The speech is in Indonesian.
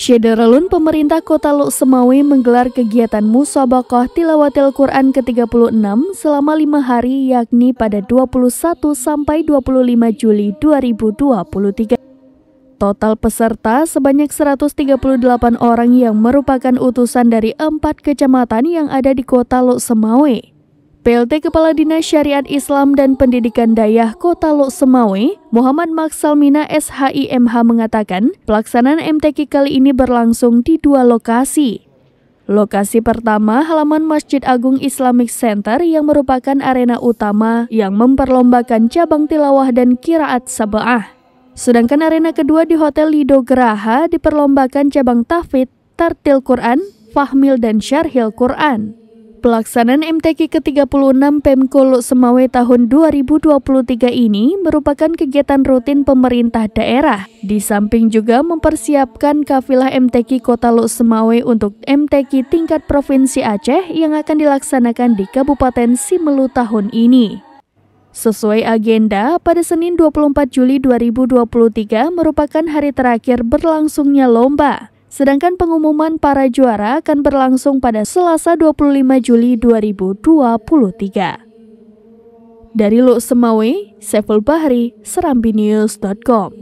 Syederalun pemerintah kota Luk menggelar kegiatan musabakah Tilawatil Quran ke-36 selama lima hari yakni pada 21 sampai 25 Juli 2023. Total peserta sebanyak 138 orang yang merupakan utusan dari empat kecamatan yang ada di kota Luk PLT Kepala Dinas Syariat Islam dan Pendidikan Dayah Kota Lok Semawe, Muhammad Maksalmina SHIMH mengatakan, pelaksanaan MTK kali ini berlangsung di dua lokasi. Lokasi pertama halaman Masjid Agung Islamic Center yang merupakan arena utama yang memperlombakan cabang tilawah dan kiraat sabah. Sedangkan arena kedua di Hotel Lido Geraha diperlombakan cabang tahfidz, tartil Quran, fahmil dan syarhil Quran. Pelaksanaan MTQ ke-36 Pemkoluk Semawe tahun 2023 ini merupakan kegiatan rutin pemerintah daerah. Di samping juga mempersiapkan kafilah MTQ Kota Luk Semawe untuk MTQ tingkat Provinsi Aceh yang akan dilaksanakan di Kabupaten Simelu tahun ini. Sesuai agenda, pada Senin 24 Juli 2023 merupakan hari terakhir berlangsungnya lomba. Sedangkan pengumuman para juara akan berlangsung pada Selasa 25 Juli 2023. Dari Lok Semawe, Seful Bahri, SerambiNews.com.